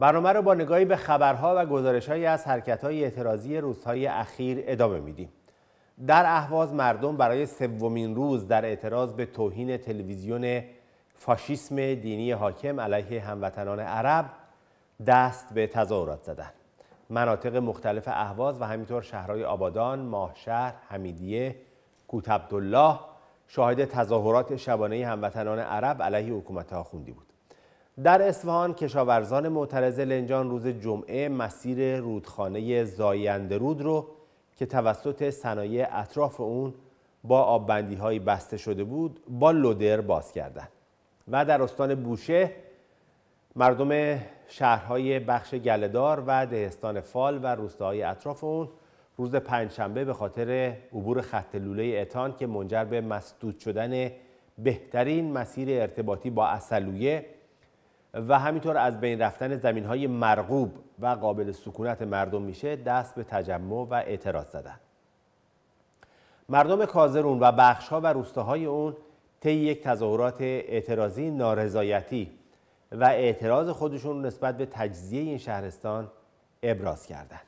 برنامه رو با نگاهی به خبرها و گزارشهایی از های اعتراضی روزهای اخیر ادامه میدیم. در اهواز مردم برای سومین روز در اعتراض به توهین تلویزیون فاشیسم دینی حاکم علیه هموطنان عرب دست به تظاهرات زدن. مناطق مختلف اهواز و همینطور شهرهای آبادان، ماهشهر، حمیدیه، کوتبدالله شاهد تظاهرات شبانه هموطنان عرب علیه حکومت آخوندی بود. در اصفهان کشاورزان معترض لنجان روز جمعه مسیر رودخانه زاینده رود رو که توسط صنایع اطراف اون با آببندی های بسته شده بود با لودر باز کردند و در استان بوشه مردم شهرهای بخش گلدار و دهستان فال و روستاهای اطراف اون روز پنجشنبه به خاطر عبور خط لوله اتان که منجر به مسدود شدن بهترین مسیر ارتباطی با اصلویه و همینطور از بین رفتن زمین های مرغوب و قابل سکونت مردم میشه دست به تجمع و اعتراض زدن مردم کازرون و بخشها و روستاهای اون طی یک تظاهرات اعتراضی نارضایتی و اعتراض خودشون نسبت به تجزیه این شهرستان ابراز کردند.